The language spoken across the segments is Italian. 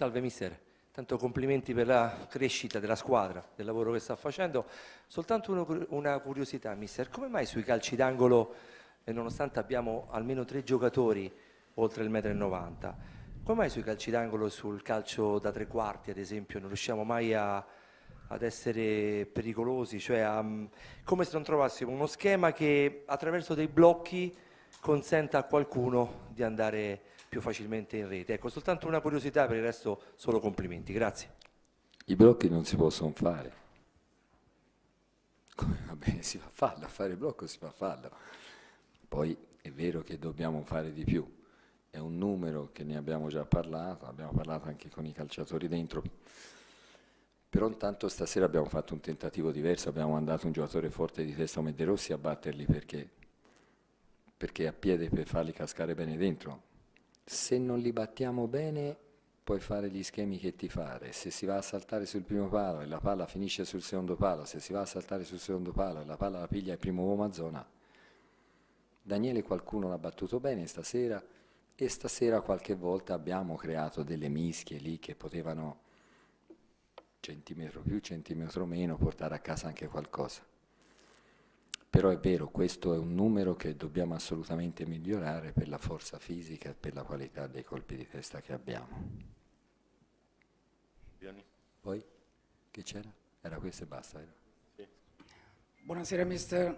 Salve mister, tanto complimenti per la crescita della squadra, del lavoro che sta facendo. Soltanto uno, una curiosità mister, come mai sui calci d'angolo, nonostante abbiamo almeno tre giocatori oltre il 1,90 m, come mai sui calci d'angolo, sul calcio da tre quarti ad esempio, non riusciamo mai a, ad essere pericolosi, cioè a, mm, come se non trovassimo uno schema che attraverso dei blocchi consenta a qualcuno di andare più facilmente in rete. Ecco, soltanto una curiosità, per il resto solo complimenti. Grazie. I blocchi non si possono fare. Come va bene, si fa a farlo, a fare blocco si fa a farlo. Poi è vero che dobbiamo fare di più. È un numero che ne abbiamo già parlato, abbiamo parlato anche con i calciatori dentro. Però intanto stasera abbiamo fatto un tentativo diverso, abbiamo mandato un giocatore forte di testa come De Rossi a batterli perché, perché a piede per farli cascare bene dentro, se non li battiamo bene puoi fare gli schemi che ti pare, se si va a saltare sul primo palo e la palla finisce sul secondo palo, se si va a saltare sul secondo palo e la palla la piglia il primo uomo a zona. Daniele qualcuno l'ha battuto bene stasera e stasera qualche volta abbiamo creato delle mischie lì che potevano centimetro più, centimetro meno portare a casa anche qualcosa però è vero, questo è un numero che dobbiamo assolutamente migliorare per la forza fisica e per la qualità dei colpi di testa che abbiamo. Bioni. Poi, che c'era? Era questo e basta, sì. Buonasera mister.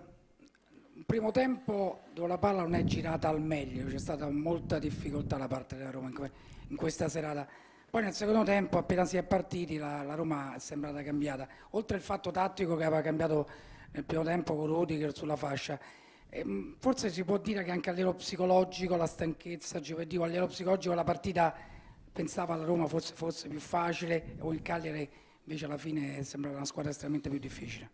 In primo tempo dove la palla non è girata al meglio, c'è stata molta difficoltà da parte della Roma in, in questa serata. Poi nel secondo tempo, appena si è partiti, la, la Roma è sembrata cambiata. Oltre al fatto tattico che aveva cambiato nel primo tempo con Rudiger sulla fascia. E, mm, forse si può dire che anche a livello psicologico la stanchezza, giovedì a livello psicologico la partita pensava la Roma forse fosse più facile o il Cagliari invece alla fine sembrava una squadra estremamente più difficile.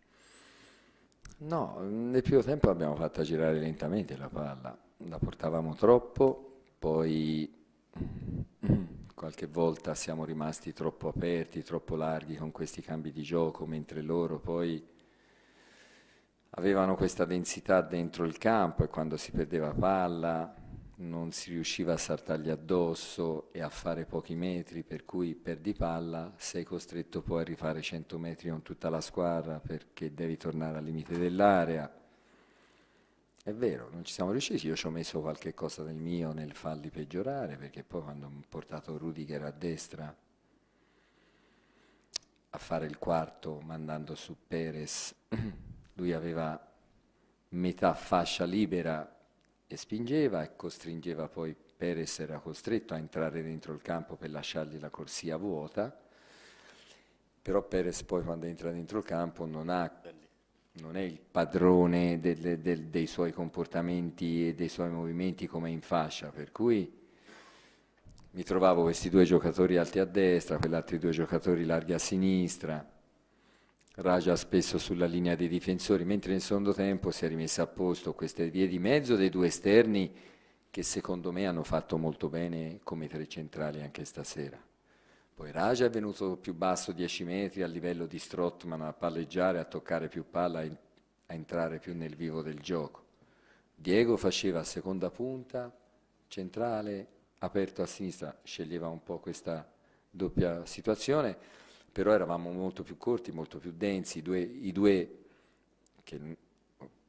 No, nel primo tempo abbiamo fatto girare lentamente la palla, la portavamo troppo, poi qualche volta siamo rimasti troppo aperti, troppo larghi con questi cambi di gioco, mentre loro poi avevano questa densità dentro il campo e quando si perdeva palla non si riusciva a saltargli addosso e a fare pochi metri, per cui perdi palla, sei costretto poi a rifare 100 metri con tutta la squadra perché devi tornare al limite dell'area. È vero, non ci siamo riusciti, io ci ho messo qualche cosa del mio nel farli peggiorare perché poi quando ho portato Rudiger a destra a fare il quarto mandando su Perez Lui aveva metà fascia libera e spingeva e costringeva poi Perez era costretto a entrare dentro il campo per lasciargli la corsia vuota, però Perez poi quando entra dentro il campo non, ha, non è il padrone del, del, dei suoi comportamenti e dei suoi movimenti come in fascia, per cui mi trovavo questi due giocatori alti a destra, quell'altri due giocatori larghi a sinistra, Raja spesso sulla linea dei difensori, mentre nel secondo tempo si è rimessa a posto queste vie di mezzo dei due esterni che secondo me hanno fatto molto bene come tre centrali anche stasera. Poi Raja è venuto più basso 10 metri a livello di Strottman a palleggiare, a toccare più palla, a entrare più nel vivo del gioco. Diego faceva seconda punta, centrale, aperto a sinistra, sceglieva un po' questa doppia situazione però eravamo molto più corti, molto più densi, i due, i due che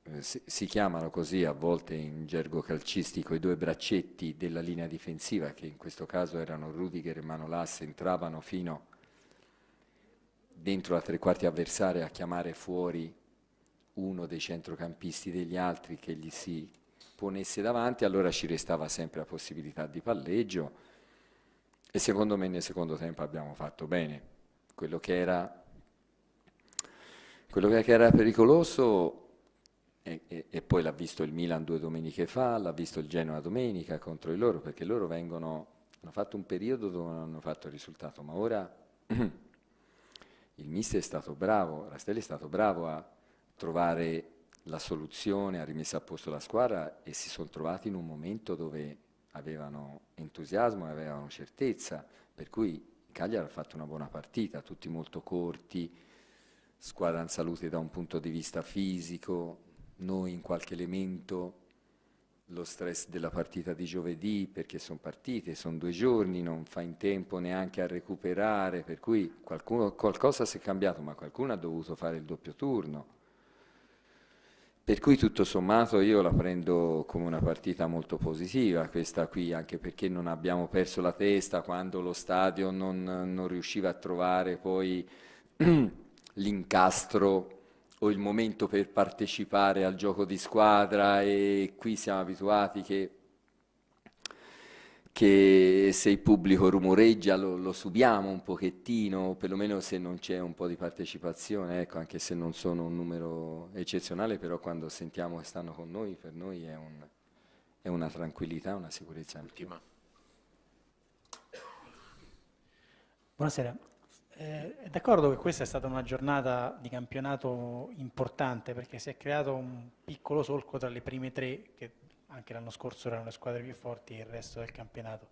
eh, si, si chiamano così a volte in gergo calcistico i due braccetti della linea difensiva, che in questo caso erano Rudiger e Manolas, entravano fino dentro la tre quarti avversaria a chiamare fuori uno dei centrocampisti degli altri che gli si ponesse davanti, allora ci restava sempre la possibilità di palleggio e secondo me nel secondo tempo abbiamo fatto bene quello che era, quello che era pericoloso e, e, e, poi l'ha visto il Milan due domeniche fa, l'ha visto il Genoa domenica contro di loro, perché loro vengono, hanno fatto un periodo dove non hanno fatto il risultato, ma ora il mister è stato bravo, Rastelli è stato bravo a trovare la soluzione, ha rimesso a posto la squadra e si sono trovati in un momento dove avevano entusiasmo e avevano certezza, per cui il Cagliari ha fatto una buona partita, tutti molto corti, squadra in salute da un punto di vista fisico, noi in qualche elemento lo stress della partita di giovedì perché sono partite, sono due giorni, non fa in tempo neanche a recuperare, per cui qualcuno, qualcosa si è cambiato, ma qualcuno ha dovuto fare il doppio turno. Per cui tutto sommato io la prendo come una partita molto positiva questa qui, anche perché non abbiamo perso la testa quando lo stadio non, non riusciva a trovare poi l'incastro o il momento per partecipare al gioco di squadra e qui siamo abituati che che se il pubblico rumoreggia lo, lo subiamo un pochettino, perlomeno se non c'è un po' di partecipazione, ecco, anche se non sono un numero eccezionale, però quando sentiamo che stanno con noi, per noi è, un, è una tranquillità, una sicurezza. Ultima. Buonasera, eh, è d'accordo che questa è stata una giornata di campionato importante perché si è creato un piccolo solco tra le prime tre che anche l'anno scorso erano le squadre più forti e il resto del campionato.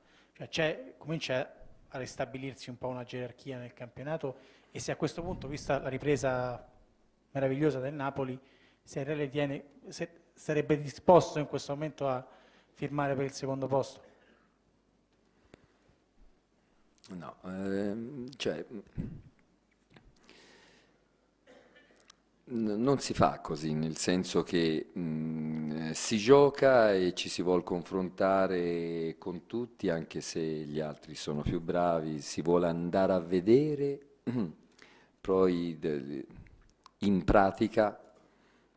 Cioè comincia a ristabilirsi un po' una gerarchia nel campionato e se a questo punto, vista la ripresa meravigliosa del Napoli, se il Real tiene, se sarebbe disposto in questo momento a firmare per il secondo posto? No, ehm, cioè Non si fa così, nel senso che mh, mhmm, si gioca e ci si vuole confrontare con tutti, anche se gli altri sono più bravi, si vuole andare a vedere, poi in pratica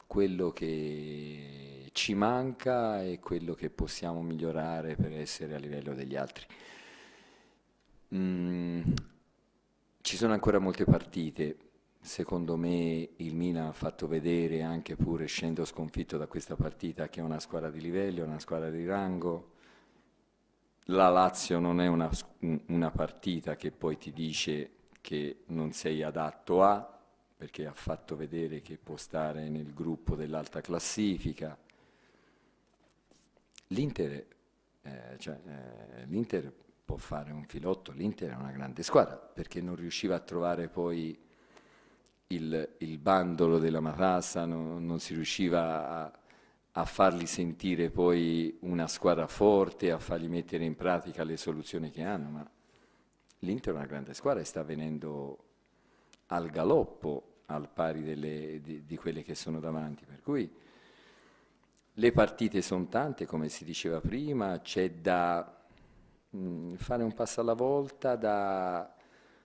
quello che ci manca e quello che possiamo migliorare per essere a livello degli altri. Mh, mhmm, ci sono ancora molte partite secondo me il Milan ha fatto vedere anche pur essendo sconfitto da questa partita che è una squadra di livello, una squadra di rango. La Lazio non è una, una partita che poi ti dice che non sei adatto a, perché ha fatto vedere che può stare nel gruppo dell'alta classifica. L'Inter eh, cioè, eh, può fare un filotto, l'Inter è una grande squadra, perché non riusciva a trovare poi il, il bandolo della Matassa, no, non si riusciva a, a farli sentire poi una squadra forte, a fargli mettere in pratica le soluzioni che hanno, ma l'Inter è una grande squadra e sta venendo al galoppo al pari delle, di, di, quelle che sono davanti, per cui le partite sono tante, come si diceva prima, c'è da mh, mm, fare un passo alla volta, da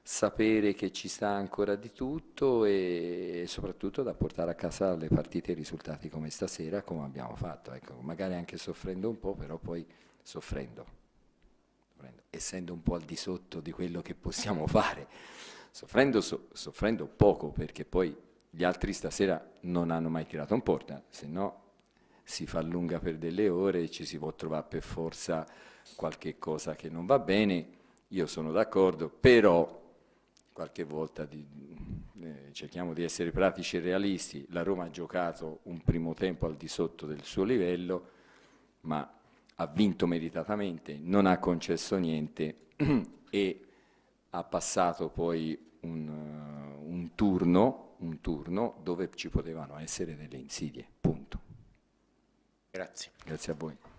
sapere che ci sta ancora di tutto e soprattutto da portare a casa le partite e i risultati come stasera, come abbiamo fatto, ecco, magari anche soffrendo un po', però poi soffrendo, soffrendo, essendo un po' al di sotto di quello che possiamo fare, soffrendo, so, soffrendo poco perché poi gli altri stasera non hanno mai tirato un porta, se no si fa lunga per delle ore e ci si può trovare per forza qualche cosa che non va bene, io sono d'accordo, però qualche volta di, eh, cerchiamo di essere pratici e realisti, la Roma ha giocato un primo tempo al di sotto del suo livello, ma ha vinto meritatamente, non ha concesso niente e ha passato poi un, uh, un, turno, un turno dove ci potevano essere delle insidie, punto. Grazie. Grazie a voi.